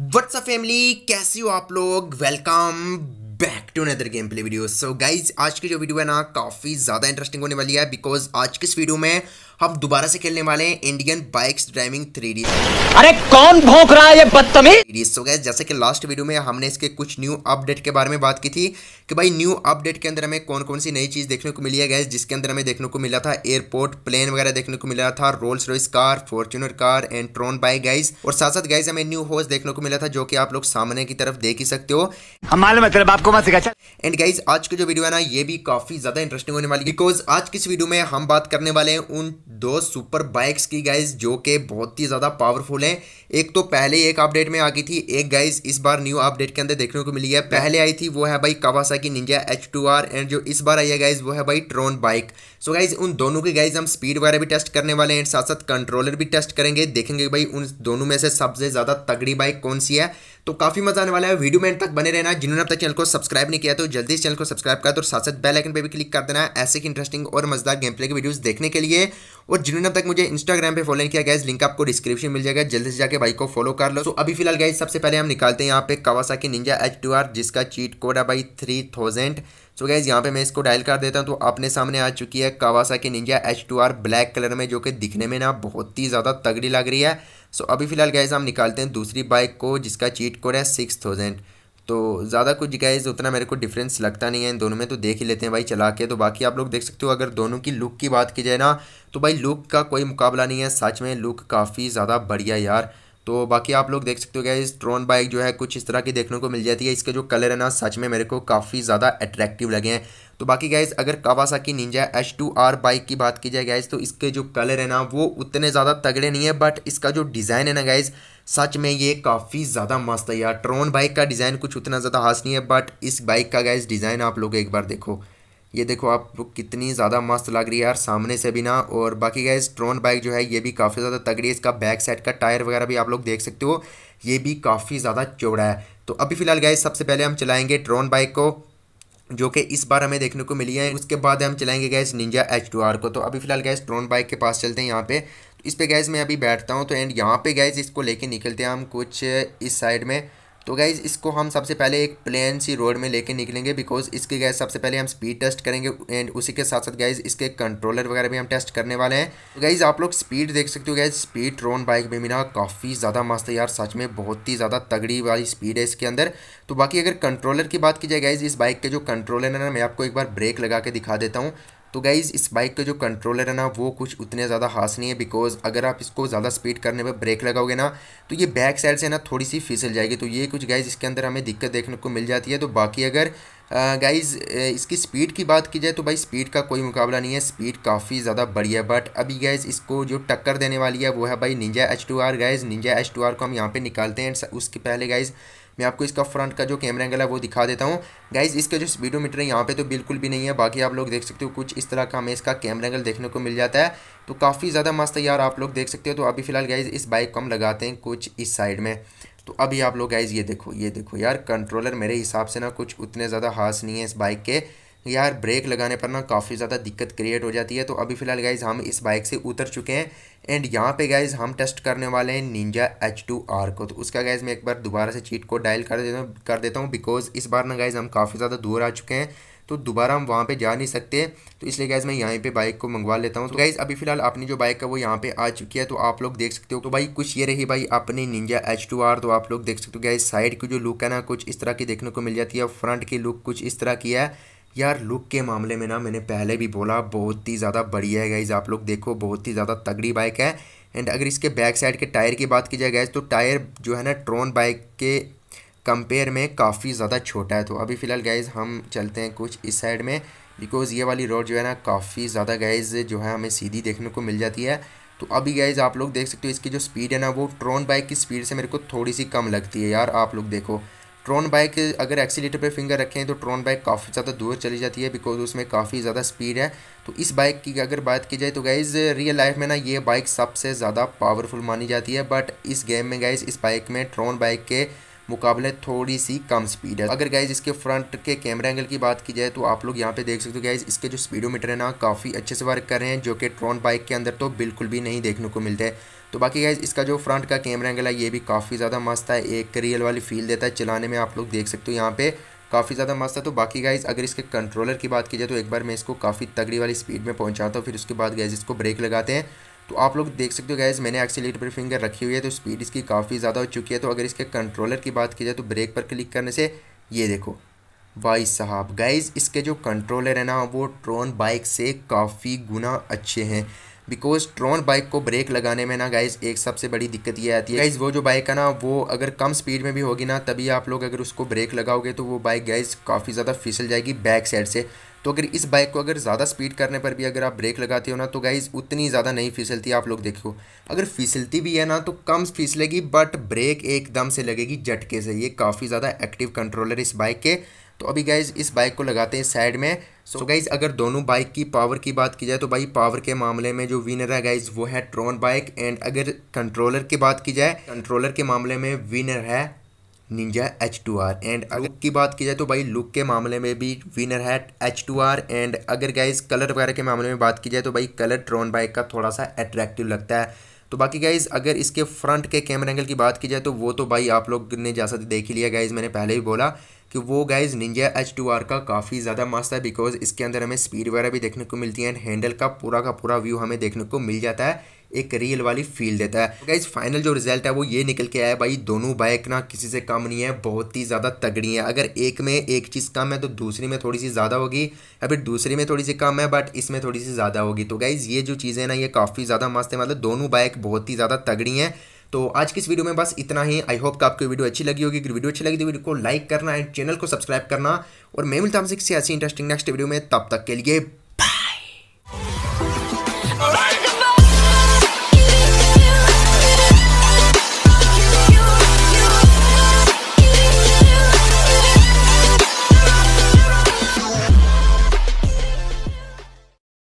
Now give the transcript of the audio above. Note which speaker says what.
Speaker 1: WhatsApp family कैसी हो आप लोग welcome back to another game play video so guys आज की जो वीडियो है ना काफ़ी ज़्यादा इंटरेस्टिंग होने वाली है बिकॉज आज की इस वीडियो में हम दोबारा से खेलने वाले हैं इंडियन बाइक्स ड्राइविंग थ्री अरे कौन भोंक रहा है ये बदतमीज सो गैस जैसे कि लास्ट वीडियो में हमने इसके कुछ न्यू अपडेट के बारे में बात की थी कि भाई न्यू अपडेट के अंदर हमें कौन कौन सी नई चीज़ देखने को मिली है गैस जिसके अंदर हमें देखने को मिला था एयरपोर्ट प्लेन वगैरह देखने को मिला था Rolls Royce car Fortuner car and Tron bike guys और साथ साथ गाइज हमें न्यू होस्ट देखने को मिला था जो कि आप लोग सामने की तरफ देख ही सकते हो हमारे मतलब आपको मत एंड गाइज आज की जो वीडियो है ना ये भी काफी ज्यादा इंटरेस्टिंग होने वाली बिकॉज आज की इस वीडियो में हम बात करने वाले हैं उन दो सुपर बाइक्स की गाइज जो कि बहुत ही ज़्यादा पावरफुल हैं एक तो पहले ही एक अपडेट में आ गई थी एक गाइज इस बार न्यू अपडेट के अंदर देखने को मिली है पहले आई थी वो है भाई Kawasaki Ninja H two R and जो इस बार आई है गाइज वो है भाई ट्रोन बाइक सो गाइज उन दोनों की गाइज हम स्पीड वगैरह भी टेस्ट करने वाले हैं साथ साथ कंट्रोलर भी टेस्ट करेंगे देखेंगे भाई उन दोनों में से सबसे ज़्यादा तगड़ी बाइक कौन सी है तो काफ़ी मजा आने वाला है वीडियो में तक बने रहना जिन्होंने अब तक चैनल को सब्सक्राइब नहीं किया तो जल्दी इस चैनल को सब्सक्राइब कर दो और साथ साथ बेल आइकन पर भी क्लिक कर देना ऐसे ही इंटरेस्टिंग और मजेदार गेम प्ले की वीडियोज़ देखने के लिए और जिन्होंने तक मुझे इंस्टाग्राम पे फॉलो नहीं किया गैस लिंक आपको डिस्क्रिप्शन मिल जाएगा जल्दी से जाकर भाई को फॉलो कर लो तो अभी फिलहाल गैस सबसे पहले हम निकालते हैं यहाँ पे Kawasaki Ninja H two R जिसका चीट कोड है भाई थ्री थाउजेंड सो गैस यहाँ पे मैं इसको डायल कर देता हूँ तो अपने सामने आ चुकी है Kawasaki Ninja H two R black colour में जो कि दिखने में ना बहुत ही ज़्यादा तगड़ी लग रही है सो अभी फिलहाल गैस हम निकालते हैं दूसरी बाइक को जिसका चीट कोड है सिक्स थाउजेंड तो ज़्यादा कुछ गाइज उतना मेरे को डिफरेंस लगता नहीं है इन दोनों में तो देख ही लेते हैं भाई चला के तो बाकी आप लोग देख सकते हो अगर दोनों की लुक की बात की जाए ना तो भाई लुक का कोई मुकाबला नहीं है सच में लुक काफ़ी ज़्यादा बढ़िया यार तो बाकी आप लोग देख सकते हो गया ट्रोन बाइक जो है कुछ इस तरह की देखने को मिल जाती है इसके जो कलर है ना सच में मेरे को काफ़ी ज़्यादा अट्रैक्टिव लगे हैं तो बाकी गैस अगर Kawasaki Ninja H two R bike की बात की जाए गैस तो इसके जो कलर है ना वो उतने ज़्यादा तगड़े नहीं है बट इसका जो डिज़ाइन है ना गैस सच में ये काफ़ी ज़्यादा मस्त है यार ट्रोन बाइक का डिज़ाइन कुछ उतना ज़्यादा खास नहीं है बट इस बाइक का गैस डिज़ाइन आप लोग एक बार देखो ये देखो आप कितनी ज़्यादा मस्त लग रही है यार सामने से भी ना और बाकी गैस ट्रोन बाइक जो है ये भी काफ़ी ज़्यादा तगड़ी है इसका बैक साइड का टायर वगैरह भी आप लोग देख सकते हो ये भी काफ़ी ज़्यादा चौड़ा है तो अभी फ़िलहाल गए सबसे पहले हम चलाएँगे ट्रोन बाइक को जो कि इस बार हमें देखने को मिली है उसके बाद हम चलाएंगे guys Ninja H two R को तो अभी फ़िलहाल गैस ट्रोन बाइक के पास चलते हैं यहाँ पे तो इस पे गैस मैं अभी बैठता हूँ तो एंड यहाँ पे गैस इसको लेके निकलते हैं हम कुछ इस साइड में तो गाइज़ इसको हम सबसे पहले एक प्लेन सी रोड में लेके निकलेंगे बिकॉज इसके गैस सबसे पहले हम स्पीड टेस्ट करेंगे एंड उसी के साथ साथ गाइज इसके कंट्रोलर वगैरह भी हम टेस्ट करने वाले हैं तो गाइज़ आप लोग स्पीड देख सकते हो गैज़ स्पीड ट्रोन बाइक में मिला काफ़ी ज़्यादा मस्त है यार सच में बहुत ही ज़्यादा तगड़ी वाली स्पीड है इसके अंदर तो बाकी अगर कंट्रोलर की बात की जाए गाइज़ इस बाइक के जो कंट्रोलर है ना मैं आपको एक बार ब्रेक लगा के दिखा देता हूँ तो गाइज़ इस बाइक का जो कंट्रोलर है ना वो कुछ उतने ज़्यादा हास नहीं है बिकॉज अगर आप इसको ज़्यादा स्पीड करने पर ब्रेक लगाओगे ना तो ये बैक साइड से ना थोड़ी सी फिसल जाएगी तो ये कुछ गाइज़ इसके अंदर हमें दिक्कत देखने को मिल जाती है तो बाकी अगर गाइज़ इसकी स्पीड की बात की जाए तो भाई स्पीड का कोई मुकाबला नहीं है स्पीड काफ़ी ज़्यादा बढ़िया बट अभी गाइज़ इसको जो टक्कर देने वाली है वो है भाई Ninja H two R guys Ninja H two R को हम यहाँ पर निकालते हैं उसके पहले गाइज़ मैं आपको इसका फ्रंट का जो कैमरा एंगल है वो दिखा देता हूँ गाइज इसका जो स्पीडोमीटर है यहाँ पे तो बिल्कुल भी नहीं है बाकी आप लोग देख सकते हो कुछ इस तरह का हमें इसका कैमरा एंगल देखने को मिल जाता है तो काफ़ी ज़्यादा मस्त है यार आप लोग देख सकते हो तो अभी फिलहाल गाइज इस बाइक को हम लगाते हैं कुछ इस साइड में तो अभी आप लोग गाइज़ ये देखो ये देखो यार कंट्रोलर मेरे हिसाब से ना कुछ उतने ज़्यादा हास नहीं है इस बाइक के यार ब्रेक लगाने पर ना काफ़ी ज़्यादा दिक्कत क्रिएट हो जाती है तो अभी फ़िलहाल गाइज़ हम इस बाइक से उतर चुके हैं एंड यहाँ पे गाइज़ हम टेस्ट करने वाले हैं निंजा एच टू आर को तो उसका गाइज़ मैं एक बार दोबारा से चीट को डायल कर देता हूँ कर देता हूँ बिकॉज इस बार ना गाइज़ हम काफ़ी ज़्यादा दूर आ चुके हैं तो दोबारा हम वहाँ पे जा नहीं सकते तो इसलिए गैज़ मैं यहाँ पे बाइक को मंगवा लेता हूँ तो गाइज़ अभी फिलहाल अपनी जो बाइक है वो यहाँ पे आ चुकी है तो आप लोग देख सकते हो तो भाई कुछ ये रही भाई अपनी निंजा एच टू आर तो आप लोग देख सकते हो गैस साइड की जो लुक है ना कुछ इस तरह की देखने को मिल जाती है फ्रंट की लुक कुछ इस तरह की है यार लुक के मामले में ना मैंने पहले भी बोला बहुत ही ज़्यादा बढ़िया है गाइज़ आप लोग देखो बहुत ही ज़्यादा तगड़ी बाइक है एंड अगर इसके बैक साइड के टायर की बात की जाए गैस तो टायर जो है ना ट्रोन बाइक के कंपेयर में काफ़ी ज़्यादा छोटा है तो अभी फ़िलहाल गैज़ हम चलते हैं कुछ इस साइड में बिकॉज़ ये वाली रोड जो है ना काफ़ी ज़्यादा गैज़ जो है हमें सीधी देखने को मिल जाती है तो अभी गैज़ आप लोग देख सकते हो इसकी जो स्पीड है ना वो ट्रोन बाइक की स्पीड से मेरे को थोड़ी सी कम लगती है यार आप लोग देखो ट्रोन बाइक अगर एक्सीटर पर फिंगर रखें तो ट्रोन बाइक काफ़ी ज़्यादा दूर चली जाती है बिकॉज उसमें काफ़ी ज़्यादा स्पीड है तो इस बाइक की अगर बात की जाए तो गाइज़ रियल लाइफ में ना ये बाइक सबसे ज़्यादा पावरफुल मानी जाती है बट इस गेम में गाइज़ इस बाइक में ट्रोन बाइक के मुकाबले थोड़ी सी कम स्पीड है अगर गाइज इसके फ्रंट के कैमरा एंगल की बात की जाए तो आप लोग यहाँ पे देख सकते हो गाइज इसके जो स्पीडोमीटर है ना काफ़ी अच्छे से वर्क कर रहे हैं जो कि ट्रॉन बाइक के अंदर तो बिल्कुल भी नहीं देखने को मिलते तो बाकी गाइज इसका जो फ्रंट का कैमरा एंगल है ये भी काफ़ी ज़्यादा मस्त है एक रियल वाली फील देता है चलाने में आप लोग देख सकते हो यहाँ पे काफ़ी ज़्यादा मस्त है तो बाकी गाइज अगर इसके कंट्रोलर की बात की जाए तो एक बार मैं इसको काफ़ी तगड़ी वाली स्पीड में पहुँचाता हूँ फिर उसके बाद गाइज इसको ब्रेक लगाते हैं तो आप लोग देख सकते हो गैज़ मैंने एक्सीटर पर फिंगर रखी हुई है तो स्पीड इसकी काफ़ी ज़्यादा हो चुकी है तो अगर इसके कंट्रोलर की बात की जाए तो ब्रेक पर क्लिक करने से ये देखो भाई साहब गाइज इसके जो कंट्रोलर है ना वो ट्रोन बाइक से काफ़ी गुना अच्छे हैं बिकॉज ट्रोन बाइक को ब्रेक लगाने में ना गाइज एक सबसे बड़ी दिक्कत ये आती है गाइज वो जो बाइक है ना वो अगर कम स्पीड में भी होगी ना तभी आप लोग अगर उसको ब्रेक लगाओगे तो वो बाइक गाइज काफ़ी ज़्यादा फिसल जाएगी बैक साइड से तो अगर इस बाइक को अगर ज़्यादा स्पीड करने पर भी अगर आप ब्रेक लगाते हो ना तो गाइज़ उतनी ज़्यादा नहीं फिसलती आप लोग देखो अगर फिसलती भी है ना तो कम फिसलेगी बट ब्रेक एकदम से लगेगी झटके से ये काफ़ी ज़्यादा एक्टिव कंट्रोलर इस बाइक के तो अभी गाइज इस बाइक को लगाते हैं साइड में सो so गाइज अगर दोनों बाइक की पावर की बात की जाए तो भाई पावर के मामले में जो विनर है गाइज वो है ट्रोन बाइक एंड अगर कंट्रोलर की बात की जाए कंट्रोलर के मामले में विनर है Ninja H two R and look की बात की जाए तो भाई लुक के मामले में भी विनर है एच टू आर एंड अगर गाइज कलर वगैरह के मामले में बात की जाए तो भाई कलर ट्रॉन बाइक का थोड़ा सा अट्रैक्टिव लगता है तो बाकी गाइज अगर इसके फ्रंट के कैमरा एंगल की बात की जाए तो वो तो भाई आप लोग ने जैसा देख ही लिया गाइज मैंने पहले ही बोला कि वो guys Ninja H two R का काफ़ी ज़्यादा मस्त है बिकॉज इसके अंदर हमें स्पीड वगैरह भी देखने को मिलती है एंड हैंडल का पूरा का पूरा व्यू हमें देखने को मिल जाता है एक रियल वाली फील देता है गाइज फाइनल जो रिजल्ट है वो ये निकल के आया भाई दोनों बाइक ना किसी से कम नहीं है बहुत ही ज़्यादा तगड़ी है अगर एक में एक चीज़ कम है तो दूसरी में थोड़ी सी ज़्यादा होगी या फिर दूसरी में थोड़ी सी कम है बट इसमें थोड़ी सी ज़्यादा होगी तो गाइज़ ये जो चीज़ें ना ये काफ़ी ज़्यादा मस्त है मतलब दोनों बाइक बहुत ही ज़्यादा तगड़ी हैं तो आज की इस वीडियो में बस इतना ही आई होप कि आपको वीडियो अच्छी लगी होगी अगर वीडियो अच्छी लगी तो वीडियो को लाइक करना एंड चैनल को सब्सक्राइब करना और मैं मिलता हूँ ऐसी इंटरेस्टिंग नेक्स्ट वीडियो में तब तक के लिए